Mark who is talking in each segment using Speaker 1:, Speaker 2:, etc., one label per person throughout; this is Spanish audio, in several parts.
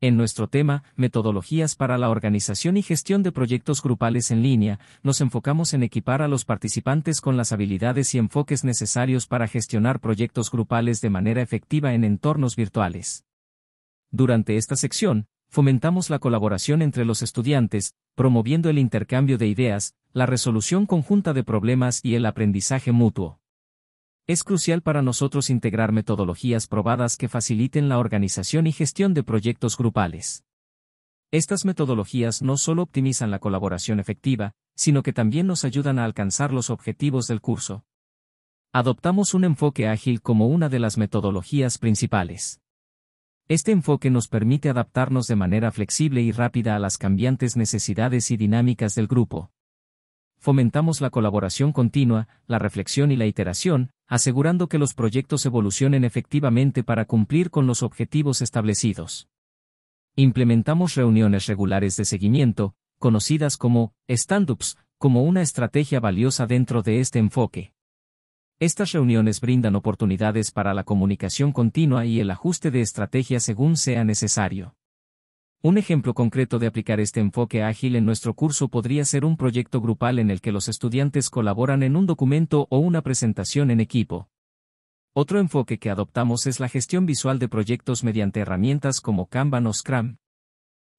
Speaker 1: En nuestro tema, Metodologías para la organización y gestión de proyectos grupales en línea, nos enfocamos en equipar a los participantes con las habilidades y enfoques necesarios para gestionar proyectos grupales de manera efectiva en entornos virtuales. Durante esta sección, fomentamos la colaboración entre los estudiantes, promoviendo el intercambio de ideas, la resolución conjunta de problemas y el aprendizaje mutuo. Es crucial para nosotros integrar metodologías probadas que faciliten la organización y gestión de proyectos grupales. Estas metodologías no solo optimizan la colaboración efectiva, sino que también nos ayudan a alcanzar los objetivos del curso. Adoptamos un enfoque ágil como una de las metodologías principales. Este enfoque nos permite adaptarnos de manera flexible y rápida a las cambiantes necesidades y dinámicas del grupo. Fomentamos la colaboración continua, la reflexión y la iteración, asegurando que los proyectos evolucionen efectivamente para cumplir con los objetivos establecidos. Implementamos reuniones regulares de seguimiento, conocidas como stand-ups, como una estrategia valiosa dentro de este enfoque. Estas reuniones brindan oportunidades para la comunicación continua y el ajuste de estrategia según sea necesario. Un ejemplo concreto de aplicar este enfoque ágil en nuestro curso podría ser un proyecto grupal en el que los estudiantes colaboran en un documento o una presentación en equipo. Otro enfoque que adoptamos es la gestión visual de proyectos mediante herramientas como Kanban o Scrum.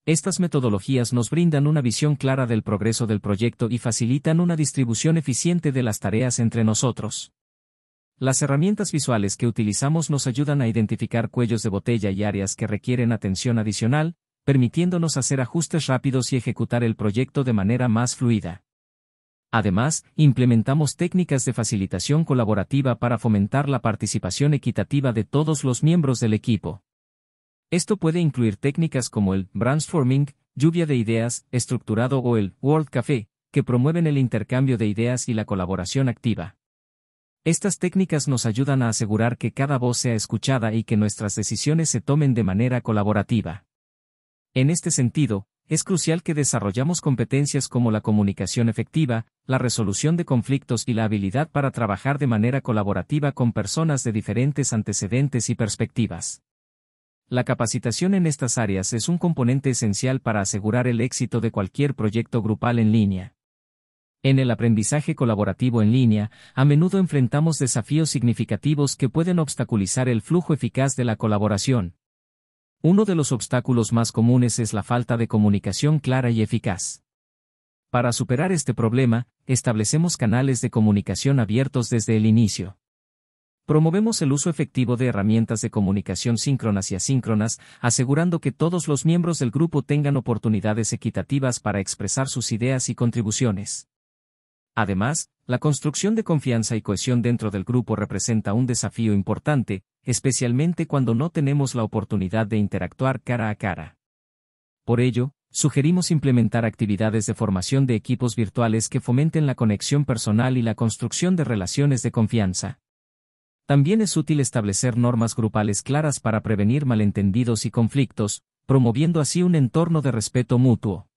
Speaker 1: Estas metodologías nos brindan una visión clara del progreso del proyecto y facilitan una distribución eficiente de las tareas entre nosotros. Las herramientas visuales que utilizamos nos ayudan a identificar cuellos de botella y áreas que requieren atención adicional, permitiéndonos hacer ajustes rápidos y ejecutar el proyecto de manera más fluida. Además, implementamos técnicas de facilitación colaborativa para fomentar la participación equitativa de todos los miembros del equipo. Esto puede incluir técnicas como el brainstorming, lluvia de ideas, estructurado o el World Café, que promueven el intercambio de ideas y la colaboración activa. Estas técnicas nos ayudan a asegurar que cada voz sea escuchada y que nuestras decisiones se tomen de manera colaborativa. En este sentido, es crucial que desarrollamos competencias como la comunicación efectiva, la resolución de conflictos y la habilidad para trabajar de manera colaborativa con personas de diferentes antecedentes y perspectivas. La capacitación en estas áreas es un componente esencial para asegurar el éxito de cualquier proyecto grupal en línea. En el aprendizaje colaborativo en línea, a menudo enfrentamos desafíos significativos que pueden obstaculizar el flujo eficaz de la colaboración, uno de los obstáculos más comunes es la falta de comunicación clara y eficaz. Para superar este problema, establecemos canales de comunicación abiertos desde el inicio. Promovemos el uso efectivo de herramientas de comunicación síncronas y asíncronas, asegurando que todos los miembros del grupo tengan oportunidades equitativas para expresar sus ideas y contribuciones. Además, la construcción de confianza y cohesión dentro del grupo representa un desafío importante, especialmente cuando no tenemos la oportunidad de interactuar cara a cara. Por ello, sugerimos implementar actividades de formación de equipos virtuales que fomenten la conexión personal y la construcción de relaciones de confianza. También es útil establecer normas grupales claras para prevenir malentendidos y conflictos, promoviendo así un entorno de respeto mutuo.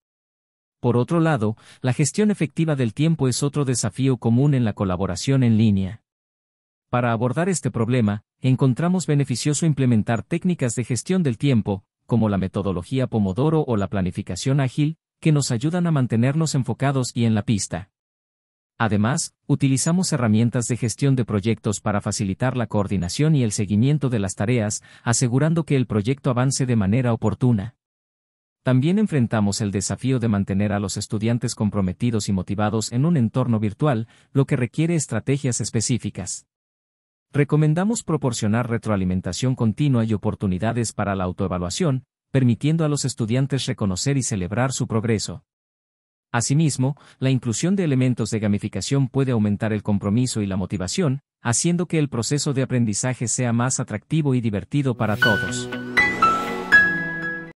Speaker 1: Por otro lado, la gestión efectiva del tiempo es otro desafío común en la colaboración en línea. Para abordar este problema, encontramos beneficioso implementar técnicas de gestión del tiempo, como la metodología Pomodoro o la planificación ágil, que nos ayudan a mantenernos enfocados y en la pista. Además, utilizamos herramientas de gestión de proyectos para facilitar la coordinación y el seguimiento de las tareas, asegurando que el proyecto avance de manera oportuna. También enfrentamos el desafío de mantener a los estudiantes comprometidos y motivados en un entorno virtual, lo que requiere estrategias específicas. Recomendamos proporcionar retroalimentación continua y oportunidades para la autoevaluación, permitiendo a los estudiantes reconocer y celebrar su progreso. Asimismo, la inclusión de elementos de gamificación puede aumentar el compromiso y la motivación, haciendo que el proceso de aprendizaje sea más atractivo y divertido para todos.